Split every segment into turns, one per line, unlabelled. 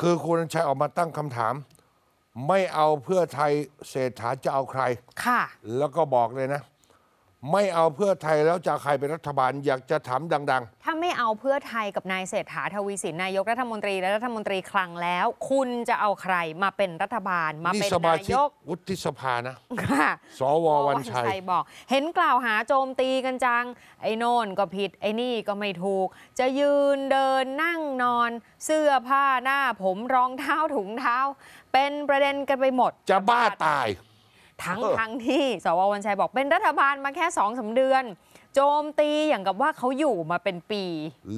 คือ คุณชัยออกมาตั้งคำถาม ไม่เอาเพื่อไทยเศรษฐาจะเอาใคร ค่ะ แล้วก็บอกเลยนะไม่เอาเพื่อไทยแล้วจะใครเป็นรัฐบาลอยากจะถามดัง ๆ
ถ้าไม่เอาเพื่อไทยกับนายเศรษฐาทวีสินนายกรัฐมนตรีและรัฐมนตรีคลังแล้ว คุณจะเอาใครมาเป็นรัฐบาล มาเป็นนายก
วุฒิสภานะสววันชัย
บอกเห็นกล่าวหาโจมตีกันจัง ไอ้โนนก็ผิดไอ้นี่ก็ไม่ถูก จะยืนเดินนั่งนอน เสื้อผ้าหน้าผมรองเท้าถุงเท้า เป็นประเด็นกันไปหมด จะบ้าตายทั้งทั้งที่สววันชัยบอกเป็นรัฐบาลมาแค่สองสาเดือน โจมตีอย่างกับว่าเขาอยู่มาเป็นปี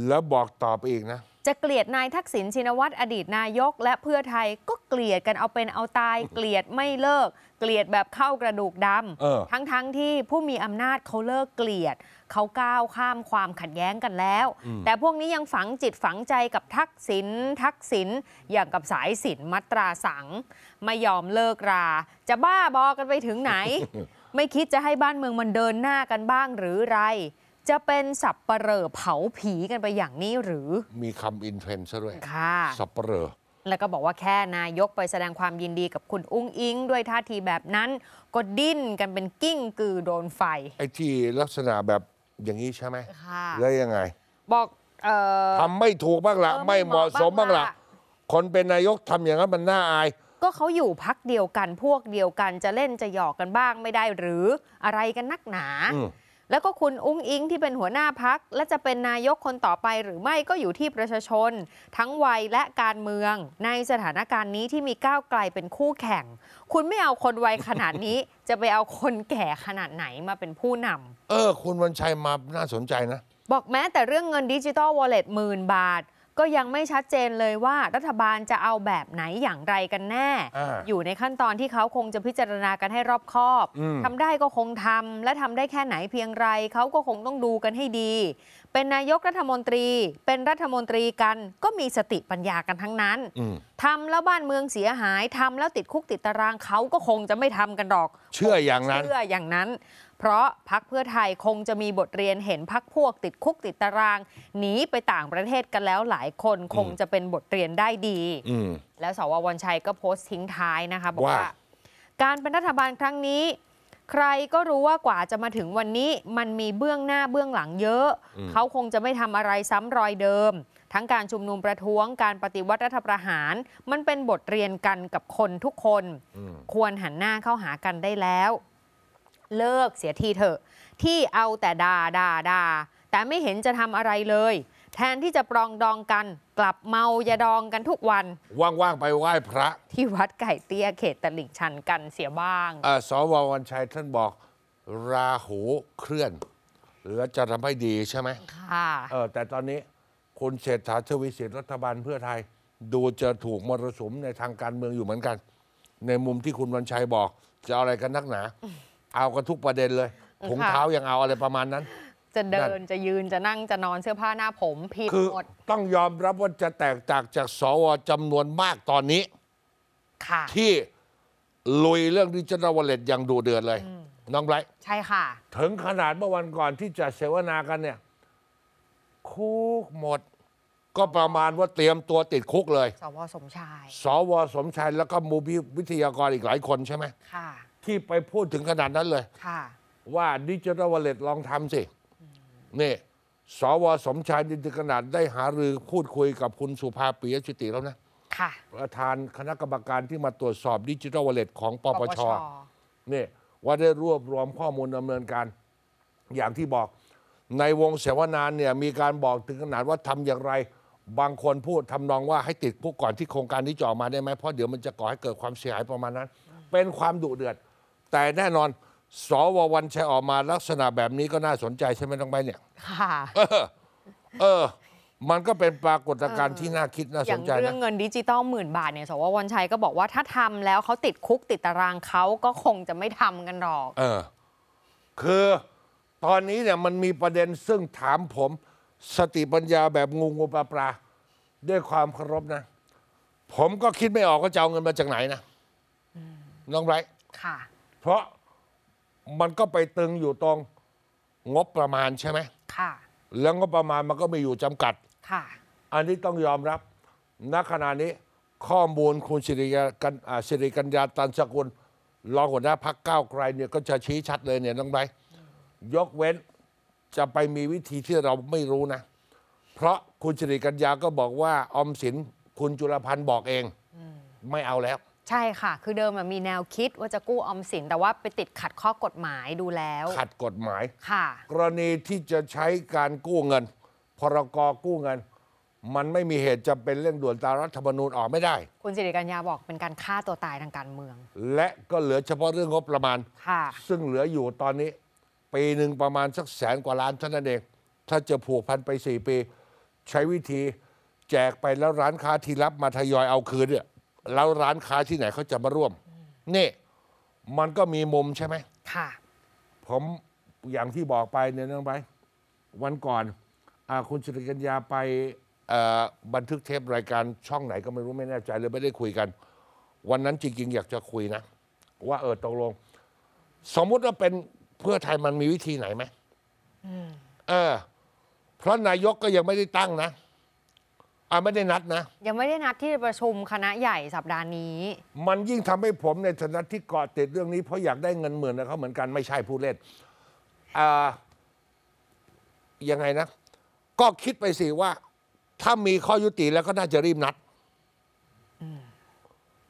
แล้วบอกต่อไปอีกนะ
จะเกลียดนายทักษิณชินวัตรอดีตนายกและเพื่อไทยก็เกลียดกันเอาเป็นเอาตายเกลียดไม่เลิก เกลียดแบบเข้ากระดูกดำทั้งทั้งที่ผู้มีอำนาจเขาเลิกเกลียด เขาก้าวข้ามความขัดแย้งกันแล้ว แต่พวกนี้ยังฝังจิตฝังใจกับทักษิณทักษิณอย่างกับสายสินมัตราสัง ไม่ยอมเลิกราจะบ้าบอกันไปถึงไหน ไม่คิดจะให้บ้านเมืองมันเดินหน้ากันบ้างหรือไรจะเป็นสับปเปรอเผาผีกันไปอย่างนี้หรือ
มีคำอินเทรนด์ซะด้วย ค่ะ สับปเปรอ
แล้วก็บอกว่าแค่นายกไปแสดงความยินดีกับคุณอุ้งอิง ด้วยท่าทีแบบนั้นก็ดิ้นกันเป็นกิ้งกือโดนไฟ
ไอ้ที่ลักษณะแบบอย่างนี้ใช่ไหมค่ะแล้วยังไง
บอกออทำไม่ถูกบ้างละไม่เหมาะสมบ้างละ่ะ
คนเป็นนายกทำอย่างนั้นมันน่าอาย
ก็เขาอยู่พักเดียวกันพวกเดียวกันจะเล่นจะหยอกกันบ้างไม่ได้หรืออะไรกันนักหนาอแล้วก็คุณอุ้งอิงที่เป็นหัวหน้าพัก และจะเป็นนายกคนต่อไปหรือไม่ก็อยู่ที่ประชาชน ทั้งวัยและการเมือง ในสถานการณ์นี้ที่มีก้าวไกลเป็นคู่แข่ง คุณไม่เอาคนวัยขนาดนี้ จะไปเอาคนแก่ขนาดไหนมาเป็นผู้น
ำเออ คุณวันชัยมาน่าสนใจนะ
บอกแม้แต่เรื่องเงินดิจิตอลวอลเล็ตหมื่นบาทก็ยังไม่ชัดเจนเลยว่ารัฐบาลจะเอาแบบไหนอย่างไรกันแน่ อยู่ในขั้นตอนที่เขาคงจะพิจารณากันให้รอบคอบ ทำได้ก็คงทำและทำได้แค่ไหนเพียงไรเขาก็คงต้องดูกันให้ดีเป็นนายกรัฐมนตรีเป็นรัฐมนตรีกันก็มีสติปัญญากันทั้งนั้นทำแล้วบ้านเมืองเสียหายทำแล้วติดคุกติดตารางเขาก็คงจะไม่ทำกันหรอก เชื่ออย่างนั้นเชื่ออย่างนั้น เพราะพักเพื่อไทยคงจะมีบทเรียนเห็นพักพวกติดคุกติดตารางหนีไปต่างประเทศกันแล้วหลายคนคงจะเป็นบทเรียนได้ดีแล้วสววันชัยก็โพสต์ทิ้งท้ายนะคะบอกว่า การเป็นรัฐบาลครั้งนี้ใครก็รู้ว่ากว่าจะมาถึงวันนี้มันมีเบื้องหน้าเบื้องหลังเยอะ เขาคงจะไม่ทำอะไรซ้ำรอยเดิม ทั้งการชุมนุมประท้วงการปฏิวัติรัฐประหาร มันเป็นบทเรียนกันกับคนทุกคน ควรหันหน้าเข้าหากันได้แล้ว เลิกเสียทีเถอะ ที่เอาแต่ด่าด่าด่าแต่ไม่เห็นจะทำอะไรเลยแทนที่จะปรองดองกันกลับเมายาดองกันทุกวัน
ว่างๆ ไปไหว้พระ
ที่วัดไก่เตี้ยเขตตลิ่งชันกันเสียบ้าง
อสอสววันชัยท่านบอก ราหูเคลื่อน แล้วจะทำให้ดีใช่ไหม ค่ะเออแต่ตอนนี้คุณเศรษฐาทวีสินรัฐบาล เพื่อไทยดูจะถูกมรสุมในทางการเมืองอยู่เหมือนกัน ในมุมที่คุณวันชัยบอก จะออะไรกันนักหนา เอากันทุกประเด็นเลยถุงเท้ายังเอาอะไรประมาณนั้น
จะเดิน จะยืนจะนั่งจะนอนเสื้อผ้าหน้าผมผิดหมด
ต้องยอมรับว่าจะแตกต่างจากสวจำนวนมากตอนนี้ ค่ะ ที่ลุยเรื่องดิจิทัลวอลเล็ตอย่างดูเดือดเลย น้องไรใช่ค่ะ ถึงขนาดเมื่อวันก่อนที่จะเสวนากันเนี่ยคุกหมดก็ประมาณว่าเตรียมตัวติดคุกเลย
สวสมชาย
สวสมชายแล้วก็มูบิวิทยากรอีกหลายคนใช่ไหมค่ะที่ไปพูดถึงขนาดนั้นเลยค่ะว่าดิจิทัลวอลเล็ตลองทำสินี่สวสมชายดินถึงขนาดได้หารือพูดคุยกับคุณสุภาปียชุติแล้วนะ ค่ะ ประธานคณะกรรมการที่มาตรวจสอบดิจิทัลวอลเล็ตของปปชนี่ว่าได้รวบรวมข้อมูลดำเนินการอย่างที่บอก ในวงเสวนานเนี่ยมีการบอกถึงขนาดว่าทำอย่างไร บางคนพูดทำนองว่าให้ติดพวกก่อนที่โครงการนี้จะออกมาได้ไหมเพราะเดี๋ยวมันจะก่อให้เกิดความเสียหายประมาณนั้น เป็นความดุเดือดแต่แน่นอนสววันชัยออกมาลักษณะแบบนี้ก็น่าสนใจใช่ไหมน้องใบเนี่ย
ค่ะเออ
เออ มันก็เป็นปรากฏการณ์ที่น่าคิดน่าอสย่านงเรื่องเงิ
นดิจิตอลหมื่นบาทเนี่ยสววันชัยก็บอกว่าถ้าทำแล้วเขาติดคุกติดตารางเขาก็คงจะไม่ทำกันหรอก
เออ คือตอนนี้เนี่ยมันมีประเด็นซึ่งถามผม สติปัญญาแบบงูงูปลาปลา ด้วยความเคารพนะ ผมก็คิดไม่ออกว่าจะเอาเงินมาจากไหนนะน้องไบร์ค่ะ เพราะมันก็ไปตึงอยู่ตรงงบประมาณใช่ไหมค่ะ แล้วงบประมาณมันก็มีอยู่จำกัด ค่ะ อันนี้ต้องยอมรับ ณ ขณะนี้ ข้อมูลคุณสิริกันสิริกัญญาตันสกุลรองหัวหน้าพักก้าวไกลเนี่ยก็จะชี้ชัดเลยเนี่ยต้องไปยกเว้นจะไปมีวิธีที่เราไม่รู้นะ เพราะคุณสิริกัญญาก็บอกว่าออมสินคุณจุลพันธ์บอกเองไม่เอาแล้ว
ใช่ค่ะ คือเดิมมีแนวคิดว่าจะกู้ออมสินแต่ว่าไปติดขัดข้อกฎหมายดูแล้ว ขั
ดกฎหมายค่ะ กรณีที่จะใช้การกู้เงิน พรกกู้เงิน มันไม่มีเหตุจะเป็นเรื่องด่วนตามรัฐธรรมนูญออกไม่ได้
คุณสิริกัญญาบอกเป็นการฆ่าตัวตายทางการเมือง
และก็เหลือเฉพาะเรื่องงบประมาณค่ะ ซึ่งเหลืออยู่ตอนนี้ปีหนึ่งประมาณสักแสนกว่าล้านเท่านั้นเองถ้าจะผูกพันไป 4 ปี ใช้วิธีแจกไปแล้วร้านค้าที่รับมาทยอยเอาคืนเนี่ยแล้วร้านค้าที่ไหนเขาจะมาร่วม นี่ มันก็มีมุมใช่ไหมค่ะผมอย่างที่บอกไปเนี่ยน้องไป วันก่อนอคุณสิริกัญญาไปบันทึกเทปรายการช่องไหนก็ไม่รู้ไม่แน่ใจเลยไม่ได้คุยกัน วันนั้นจริงๆ อยากจะคุยนะ ว่าเออตกลงสมมุติว่าเป็นเพื่อไทยมันมีวิธีไหนไหมเออ เพราะนายกก็ยังไม่ได้ตั้งนะอ่าไม่ได้นัดนะ ยังไม่ได้นัดที่ประชุมคณะใหญ่สัปดาห์นี้ มันยิ่งทำให้ผมในฐานะที่เกาะติดเรื่องนี้เพราะอยากได้เงินหมื่นนะเขาเหมือนกัน ไม่ใช่ผู้เล่นอ่ายังไงนะ ก็คิดไปสิว่า ถ้ามีข้อยุติแล้วก็น่าจะรีบนัด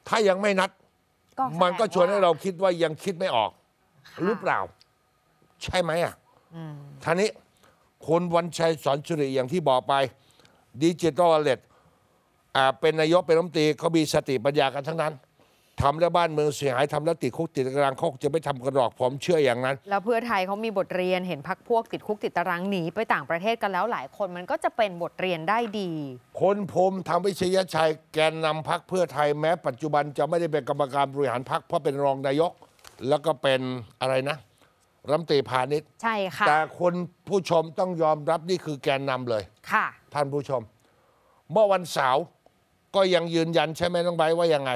ถ้ายังไม่นัดมันก็ชวนให้เราคิดว่ายังคิดไม่ออกหรือเปล่า ใช่ไหมอ่ะอท่านี้คุณวันชัยสอนชุริอย่างที่บอกไปดิจิทัลอลเลตเป็นนายกเป็นรัฐมนตรีเขามีสติปัญญากันทั้งนั้นทำแล้วบ้านเมืองเสียหายทำแล้วติดคุกติดตารางเขาจะไม่ทำกระดอกผมเชื่ออย่างนั้น
แล้วเพื่อไทยเขามีบทเรียนเห็นพักพวกติดคุกติดตารางหนีไปต่างประเทศกันแล้วหลายคนมันก็จะเป็นบทเรียนได้ดี
คนผมทำวิชยชัยแกนนำพักเพื่อไทยแม้ ปัจจุบันจะไม่ได้เป็นกรรมการบริหารพักเพราะเป็นรองนายกแล้วก็เป็นอะไรนะรัมตีพาณิชย์ใช่ค่ะแต่คนผู้ชมต้องยอมรับนี่คือแกนนำเลยค่ะท่านผู้ชม เมื่อวันเสาร์ก็ยังยืนยันใช่ไหมน้องใบว่ายังไง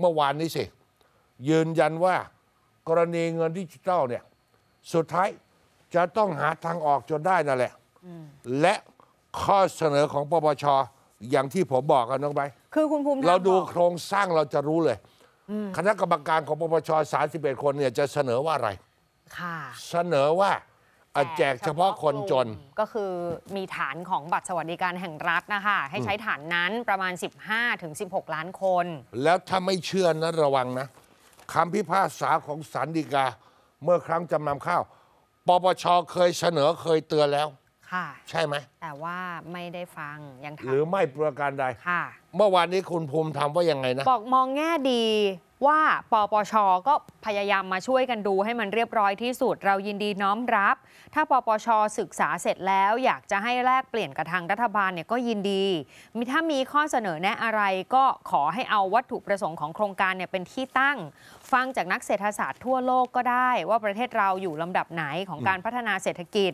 เมื่อวานนี้สิ ยืนยันว่ากรณีเงินดิจิทัลเนี่ยสุดท้ายจะต้องหาทางออกจนได้นั่นแหละ และข้อเสนอของปปชอย่างที่ผมบอกกันน้องใบคือคุณภูมิเราดูโครงสร้างเราจะรู้เลย คณะกรรมการของปปช31คนเนี่ยจะเสนอว่าอะไรเสนอว่าแจกเฉพาะคนจน
ก็คือมีฐานของบัตรสวัสดิการแห่งรัฐนะคะ ให้ใช้ฐานนั้นประมาณ 15 ถึง 16 ล้านคน
แล้วถ้าไม่เชื่อนะระวังนะคำพิพากษาของสันดิกาเมื่อครั้งจำนำข้าวปปชเคยเสนอเคยเตือนแล้วค่ะ ใช่ไหม
แต่ว่าไม่ได้ฟังยังทำหรื
อไม่ประการใดค่ะเมื่อวานนี้คุณภูมิทำว่ายังไงนะ บอ
กมองแง่ดีว่าปปช ก็พยายามมาช่วยกันดูให้มันเรียบร้อยที่สุดเรายินดีน้อมรับ ถ้าปปชศึกษาเสร็จแล้ว อยากจะให้แลกเปลี่ยนกับทางรัฐบาลเนี่ยก็ยินดี มีถ้ามีข้อเสนอแนะอะไรก็ขอให้เอาวัตถุประสงค์ของโครงการเนี่ยเป็นที่ตั้งฟังจากนักเศรษฐศาสตร์ทั่วโลกก็ได้ ว่าประเทศเราอยู่ลำดับไหนของการพัฒนาเศรษฐกิจ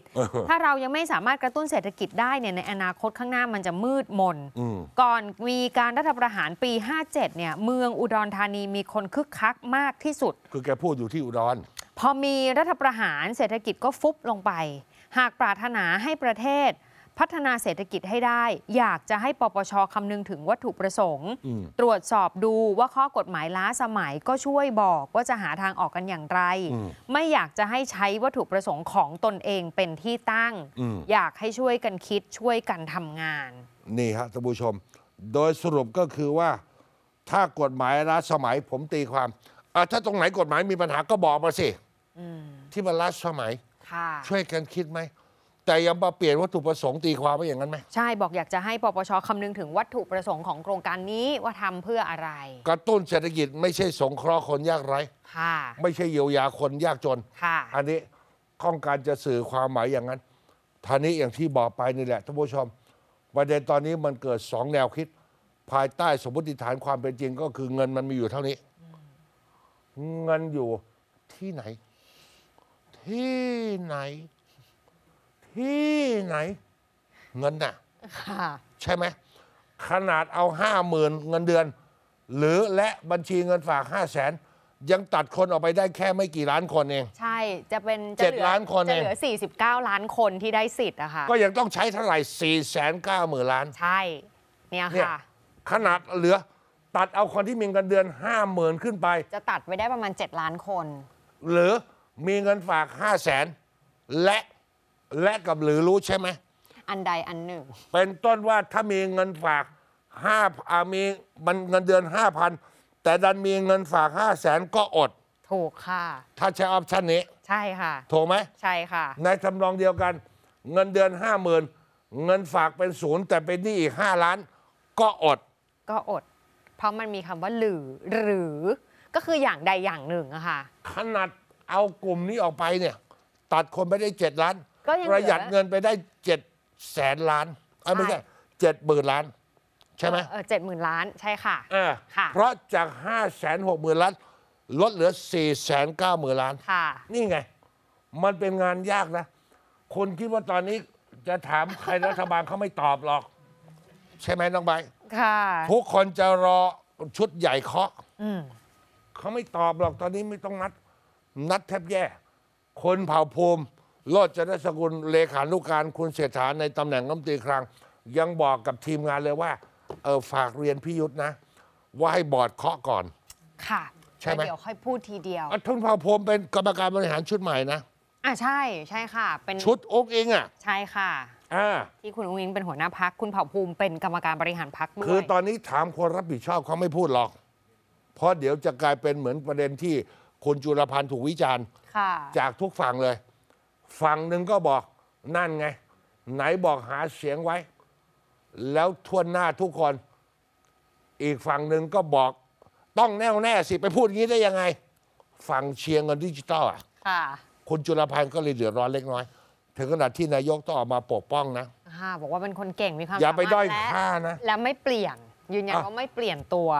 ถ้าเรายังไม่สามารถกระตุ้นเศรษฐกิจได้เนี่ยในอนาคตข้างหน้ามันจะมืดมนก่อนมีการรัฐประหารปี 57เนี่ยเมืองอุดรธานีมีคนคึกคักมากที่สุด
คือแกพูดอยู่ที่อุดร
พอมีรัฐประหารเศรษฐกิจก็ฟุบลงไป หากปรารถนาให้ประเทศ พัฒนาเศรษฐกิจให้ได้ อยากจะให้ปปชคำนึงถึงวัตถุประสงค์ ตรวจสอบดูว่าข้อกฎหมายล้าสมัยก็ช่วยบอกว่าจะหาทางออกกันอย่างไรมไม่อยากจะให้ใช้วัตถุประสงค์ของตนเองเป็นที่ตั้งออยากให้ช่วยกันคิดช่วยกันทำงาน
นี่ฮะท่านผู้ชมโดยสรุปก็คือว่าถ้ากฎหมายล้าสมัยผมตีความ ถ้าตรงไหนกฎหมายมีปัญหาก็บอกมาสิที่มันล้าสมัยช่วยกันคิดไหม แต่ยังมาเปลี่ยนวัตถุประสงค์ ตีความไปอย่างนั้นไหม
ใช่บอกอยากจะให้ปปชคำนึงถึงวัตถุประสงค์ของโครงการนี้ ว่าทำเพื่ออะไร
กระตุ้นเศรษฐกิจไม่ใช่สงเคราะห์คนยากไร้ไม่ใช่เยียวยาคนยากจนอันนี้ข้องการจะสื่อความหมายอย่างนั้นท่านี้อย่างที่บอกไปนี่แหละท่านผู้ชมประเด็นตอนนี้มันเกิดสองแนวคิด ภายใต้สมมติฐานความเป็นจริงก็คือเงินมันมีอยู่เท่านี้ เงินอยู่ที่ไหน ที่ไหน ที่ไหน เงินน่ะใช่ไหมขนาดเอาห้าหมื่นเงินเดือน หรือและบัญชีเงินฝากห้าแสนยังตัดคนออกไปได้แค่ไม่กี่ล้านคนเอง
ใช่จะเป็นเจ็ดล้านคนจะเองเหลือ 49 ล้านคนที่ได้สิทธิ์อะค่ะก็ยัง
ต้องใช้เท่าไหร่4 9 0 0 0 0ล้านใช่เนี่ยเนี่ยค่ะ ขนาดเหลือตัดเอาคนที่มีเงินเดือน5 0,000 ขึ้นไป จะตัดไปได้ประมาณ 7 ล้านคน หรือมีเงินฝาก 5 0 0แสนและและกับหรือรู้ใช่ไหมอันใดอันหนึ่งเป็นต้นว่าถ้ามีเงินฝากห้ามีมันเงินเดือนห้าพันแต่ดันมีเงินฝากห้าแสนก็อด ถูกค่ะ ถ้าใช้ออปชันนี้
ใช่ค่ะถูกไหมใช่ค่ะ ใ
นทำนองเดียวกัน เงินเดือนห้าหมื่นเงินฝากเป็นศูนย์ แต่เป็นหนี้อีกห้าล้านก็อด ก็อด
เพราะมันมีคำว่าหรือหรือก็คืออย่างใดอย่างหนึ่งอะค่ะ ขนาด
เอากลุ่มนี้ออกไปเนี่ยตัดคนไปได้เจ็ดล้าน ประหยัดเงินไปได้เจ็ดแสนล้านไม่ใช่เจ็ดหมื่นล้านช่ไหม
เจ็ดหมื่นล้าน ใช่ค่ะ
ค่ะ เพราะจากห้าแสนหกหมื่นล้านลดเหลือสี่แสนเก้าหมื่นล้าน ค่ะ นี่ไง มันเป็นงานยากนะ คนคิดว่าตอนนี้จะถามใครรัฐบาลเขาไม่ตอบหรอก ใช่ไหมน้องใบ
ค่ะ ทุก
คนจะรอชุดใหญ่เคาะเขาไม่ตอบหรอกตอนนี้ไม่ต้องนัด นัดแทบแย่ คนเผ่าภูมิโลดจะได้สกุล เลขานุการ คุณเศรษฐาในตำแหน่งกัมตีครั้งยังบอกกับทีมงานเลยว่าเออฝากเรียนพี่ยุทธนะว่าให้บอร์ดเคาะก่อน
ค่ะ ใช่ไหมเดี๋ยวค่อยพูดทีเดียว
ทุนเผาพรมเป็นกรรมการบริหารชุดใหม่นะ
อ่ะใช่ใช่ค่ะ เป็น ชุดองค์เองอ่ะใช่ค่ะ อ่าที่คุณอค์งอิงเป็นหัวหน้าพักคุณเผ่าภูมิเป็นกรรมการบริหารพักด้วยคือต
อนนี้ถามคนรับผิดชอบเขาไม่พูดหรอก เพราะเดี๋ยวจะกลายเป็นเหมือนประเด็นที่คุณจุลพันธ์ถูกวิจารณ์ จากทุกฝั่งเลยฝั่งหนึ่งก็บอกนั่นไง ไหนบอกหาเสียงไว้แล้วทวนหน้าทุกคน อีกฝั่งหนึ่งก็บอกต้องแน่วแน่สิ ไปพูดอย่างนี้ได้ยังไง ฝั่งเชียงเงินดิจิตอลอ่ะค่ะคุณจุลพันธ์ก็เลยเดือดร้อนเล็กน้อย ถึงขนาดที่นายกต้องออกมาปกป้องนะ
่บอกว่าเป็นคนเก่งมีความอย่าไปรถด้อยค่านะ และไม่เปลี่ยนยืนยันว่าไม่เปลี่ยนตัว